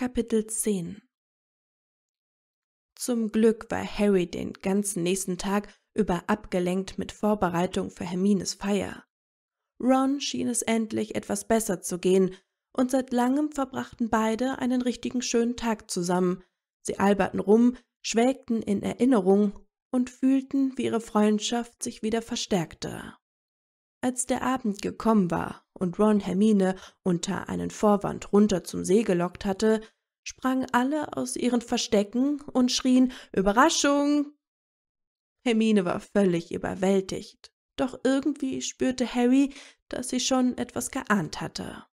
Kapitel 10 Zum Glück war Harry den ganzen nächsten Tag über abgelenkt mit Vorbereitung für Hermines Feier. Ron schien es endlich etwas besser zu gehen, und seit langem verbrachten beide einen richtigen schönen Tag zusammen. Sie alberten rum, schwelgten in Erinnerung und fühlten, wie ihre Freundschaft sich wieder verstärkte. Als der Abend gekommen war und Ron Hermine unter einen Vorwand runter zum See gelockt hatte, sprangen alle aus ihren Verstecken und schrien Überraschung. Hermine war völlig überwältigt, doch irgendwie spürte Harry, dass sie schon etwas geahnt hatte.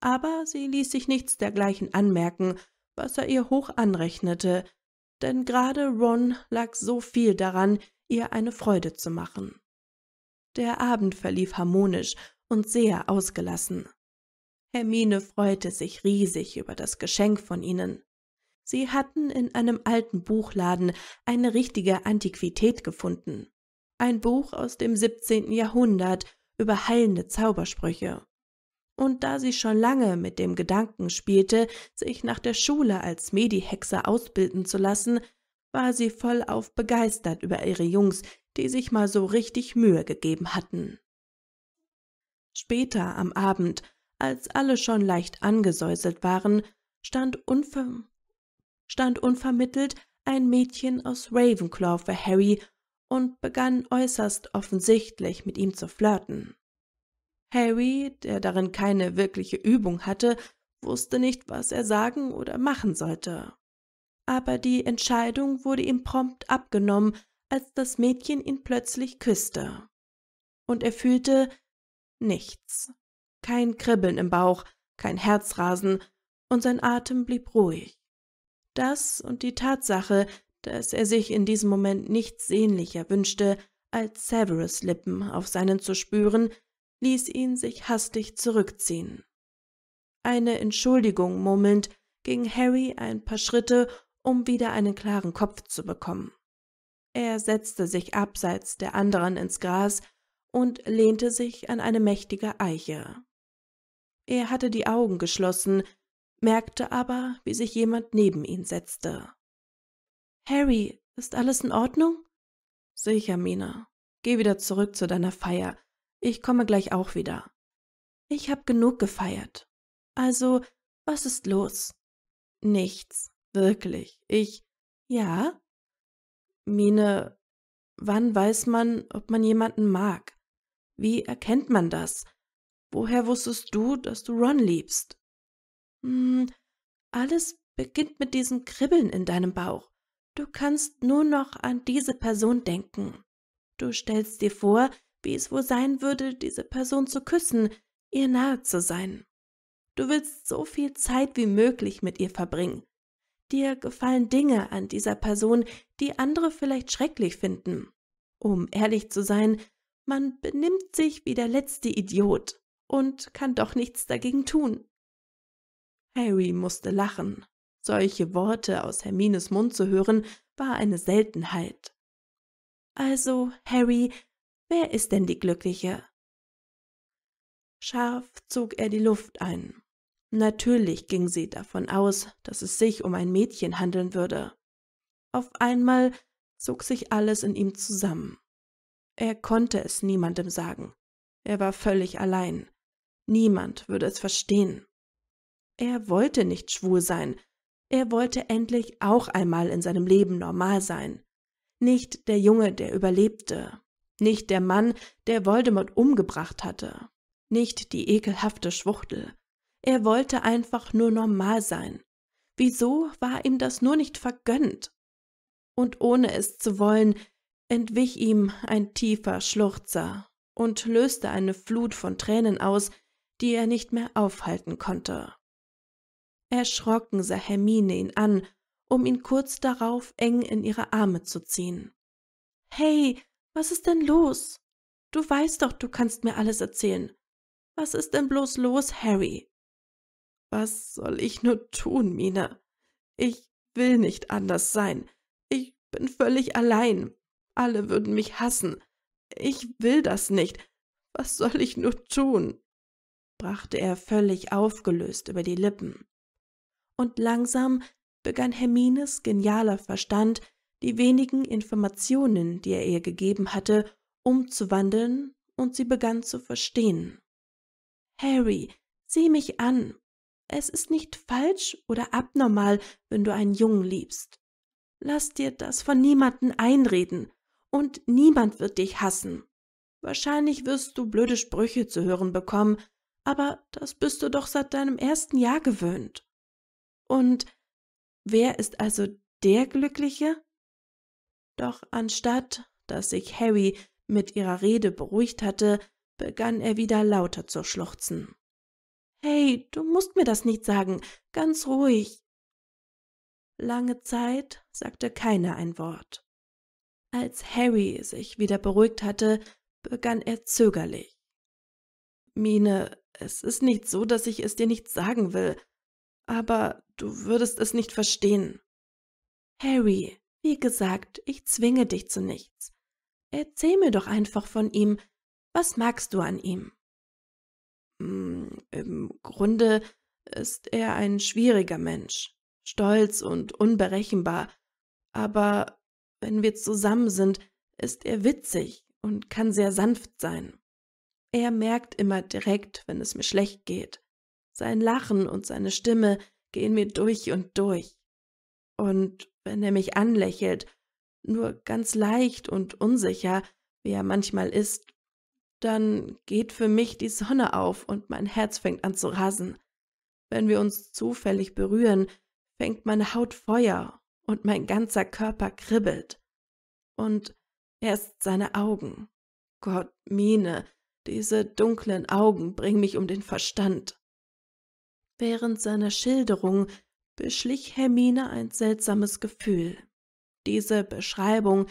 Aber sie ließ sich nichts dergleichen anmerken, was er ihr hoch anrechnete, denn gerade Ron lag so viel daran, ihr eine Freude zu machen. Der Abend verlief harmonisch und sehr ausgelassen. Hermine freute sich riesig über das Geschenk von ihnen. Sie hatten in einem alten Buchladen eine richtige Antiquität gefunden. Ein Buch aus dem 17. Jahrhundert über heilende Zaubersprüche. Und da sie schon lange mit dem Gedanken spielte, sich nach der Schule als Medihexe ausbilden zu lassen, war sie vollauf begeistert über ihre Jungs, die sich mal so richtig Mühe gegeben hatten. Später am Abend, als alle schon leicht angesäuselt waren, stand, unver stand unvermittelt ein Mädchen aus Ravenclaw für Harry und begann äußerst offensichtlich mit ihm zu flirten. Harry, der darin keine wirkliche Übung hatte, wusste nicht, was er sagen oder machen sollte. Aber die Entscheidung wurde ihm prompt abgenommen, als das Mädchen ihn plötzlich küsste. Und er fühlte, nichts. Kein Kribbeln im Bauch, kein Herzrasen, und sein Atem blieb ruhig. Das und die Tatsache, dass er sich in diesem Moment nichts sehnlicher wünschte, als Severus Lippen auf seinen zu spüren, ließ ihn sich hastig zurückziehen. Eine Entschuldigung murmelnd ging Harry ein paar Schritte, um wieder einen klaren Kopf zu bekommen. Er setzte sich abseits der anderen ins Gras und lehnte sich an eine mächtige Eiche. Er hatte die Augen geschlossen, merkte aber, wie sich jemand neben ihn setzte. Harry, ist alles in Ordnung? Sicher, Mina. Geh wieder zurück zu deiner Feier. Ich komme gleich auch wieder. Ich hab genug gefeiert. Also, was ist los? Nichts, wirklich. Ich. Ja? Mine, wann weiß man, ob man jemanden mag? Wie erkennt man das? Woher wusstest du, dass du Ron liebst? Hm, alles beginnt mit diesem Kribbeln in deinem Bauch. Du kannst nur noch an diese Person denken. Du stellst dir vor, wie es wohl sein würde, diese Person zu küssen, ihr nahe zu sein. Du willst so viel Zeit wie möglich mit ihr verbringen. Dir gefallen Dinge an dieser Person, die andere vielleicht schrecklich finden. Um ehrlich zu sein, man benimmt sich wie der letzte Idiot und kann doch nichts dagegen tun. Harry musste lachen. Solche Worte aus Hermines Mund zu hören, war eine Seltenheit. Also, Harry, wer ist denn die Glückliche? Scharf zog er die Luft ein. Natürlich ging sie davon aus, dass es sich um ein Mädchen handeln würde. Auf einmal zog sich alles in ihm zusammen. Er konnte es niemandem sagen. Er war völlig allein. Niemand würde es verstehen. Er wollte nicht schwul sein. Er wollte endlich auch einmal in seinem Leben normal sein. Nicht der Junge, der überlebte. Nicht der Mann, der Voldemort umgebracht hatte. Nicht die ekelhafte Schwuchtel. Er wollte einfach nur normal sein. Wieso war ihm das nur nicht vergönnt? Und ohne es zu wollen, entwich ihm ein tiefer Schluchzer und löste eine Flut von Tränen aus, die er nicht mehr aufhalten konnte. Erschrocken sah Hermine ihn an, um ihn kurz darauf eng in ihre Arme zu ziehen. Hey, was ist denn los? Du weißt doch, du kannst mir alles erzählen. Was ist denn bloß los, Harry? Was soll ich nur tun, Mina? Ich will nicht anders sein. Ich bin völlig allein. Alle würden mich hassen. Ich will das nicht. Was soll ich nur tun? brachte er völlig aufgelöst über die Lippen. Und langsam begann Hermines genialer Verstand, die wenigen Informationen, die er ihr gegeben hatte, umzuwandeln, und sie begann zu verstehen. Harry, sieh mich an. Es ist nicht falsch oder abnormal, wenn du einen Jungen liebst. Lass dir das von niemanden einreden und niemand wird dich hassen. Wahrscheinlich wirst du blöde Sprüche zu hören bekommen, aber das bist du doch seit deinem ersten Jahr gewöhnt. Und wer ist also der Glückliche? Doch anstatt, dass sich Harry mit ihrer Rede beruhigt hatte, begann er wieder lauter zu schluchzen. Hey, du musst mir das nicht sagen, ganz ruhig. Lange Zeit sagte keiner ein Wort. Als Harry sich wieder beruhigt hatte, begann er zögerlich. Mine, es ist nicht so, dass ich es dir nicht sagen will, aber du würdest es nicht verstehen. Harry, wie gesagt, ich zwinge dich zu nichts. Erzähl mir doch einfach von ihm. Was magst du an ihm? Hm, Im Grunde ist er ein schwieriger Mensch, stolz und unberechenbar, aber wenn wir zusammen sind, ist er witzig und kann sehr sanft sein. Er merkt immer direkt, wenn es mir schlecht geht. Sein Lachen und seine Stimme gehen mir durch und durch. Und wenn er mich anlächelt, nur ganz leicht und unsicher, wie er manchmal ist, dann geht für mich die Sonne auf und mein Herz fängt an zu rasen. Wenn wir uns zufällig berühren, fängt meine Haut Feuer und mein ganzer Körper kribbelt. Und erst seine Augen. Gott, Mine, diese dunklen Augen bringen mich um den Verstand. Während seiner Schilderung beschlich Hermine ein seltsames Gefühl. Diese Beschreibung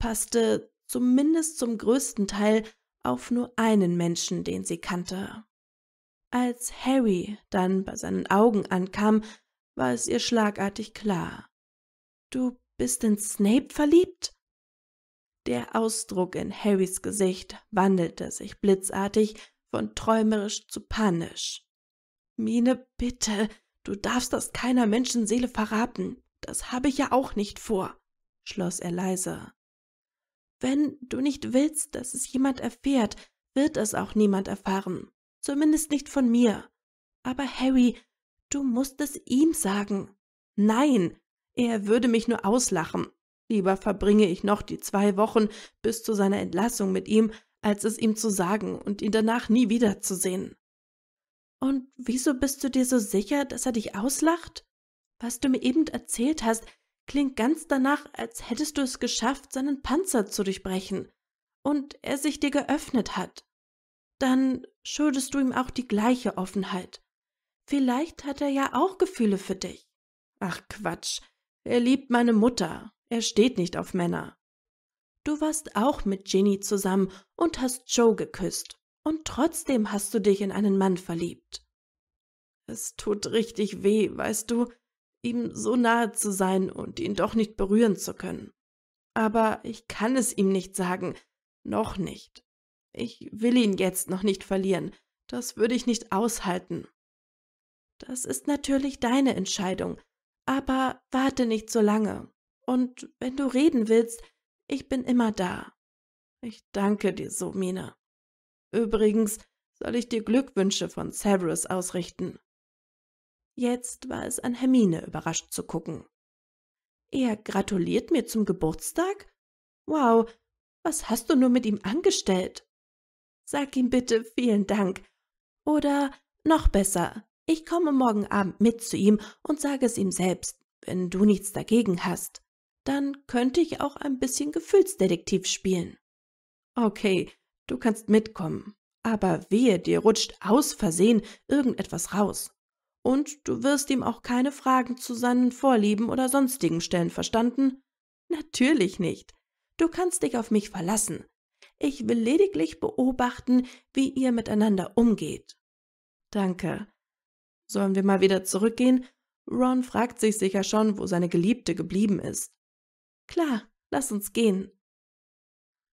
passte zumindest zum größten Teil auf nur einen Menschen, den sie kannte. Als Harry dann bei seinen Augen ankam, war es ihr schlagartig klar. Du bist in Snape verliebt? Der Ausdruck in Harrys Gesicht wandelte sich blitzartig von träumerisch zu panisch. Mine, bitte, du darfst das keiner Menschenseele verraten. Das habe ich ja auch nicht vor, schloss er leise. Wenn du nicht willst, dass es jemand erfährt, wird es auch niemand erfahren. Zumindest nicht von mir. Aber Harry, du musst es ihm sagen. Nein, er würde mich nur auslachen. Lieber verbringe ich noch die zwei Wochen bis zu seiner Entlassung mit ihm, als es ihm zu sagen und ihn danach nie wiederzusehen. Und wieso bist du dir so sicher, dass er dich auslacht? Was du mir eben erzählt hast, klingt ganz danach, als hättest du es geschafft, seinen Panzer zu durchbrechen und er sich dir geöffnet hat. Dann schuldest du ihm auch die gleiche Offenheit. Vielleicht hat er ja auch Gefühle für dich. Ach Quatsch, er liebt meine Mutter, er steht nicht auf Männer. Du warst auch mit Ginny zusammen und hast Joe geküsst, und trotzdem hast du dich in einen Mann verliebt. Es tut richtig weh, weißt du, ihm so nahe zu sein und ihn doch nicht berühren zu können. Aber ich kann es ihm nicht sagen, noch nicht. Ich will ihn jetzt noch nicht verlieren, das würde ich nicht aushalten. Das ist natürlich deine Entscheidung, aber warte nicht so lange. Und wenn du reden willst, ich bin immer da. Ich danke dir so, Mina. Übrigens soll ich dir Glückwünsche von Severus ausrichten. Jetzt war es an Hermine überrascht zu gucken. Er gratuliert mir zum Geburtstag? Wow, was hast du nur mit ihm angestellt? Sag ihm bitte vielen Dank. Oder noch besser, ich komme morgen Abend mit zu ihm und sage es ihm selbst, wenn du nichts dagegen hast. Dann könnte ich auch ein bisschen Gefühlsdetektiv spielen. Okay, du kannst mitkommen, aber wehe, dir rutscht aus Versehen irgendetwas raus. Und du wirst ihm auch keine Fragen zu seinen Vorlieben oder sonstigen stellen, verstanden? Natürlich nicht. Du kannst dich auf mich verlassen. Ich will lediglich beobachten, wie ihr miteinander umgeht. Danke. Sollen wir mal wieder zurückgehen? Ron fragt sich sicher schon, wo seine Geliebte geblieben ist. Klar, lass uns gehen.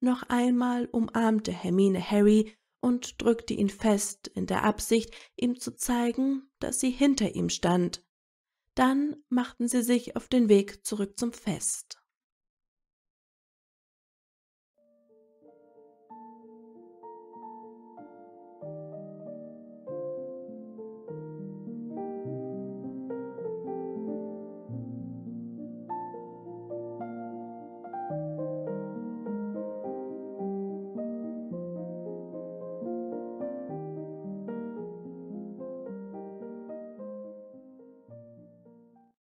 Noch einmal umarmte Hermine Harry und drückte ihn fest in der Absicht, ihm zu zeigen, dass sie hinter ihm stand. Dann machten sie sich auf den Weg zurück zum Fest.